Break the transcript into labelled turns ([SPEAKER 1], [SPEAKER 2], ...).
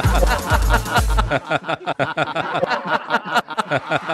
[SPEAKER 1] ha ha ha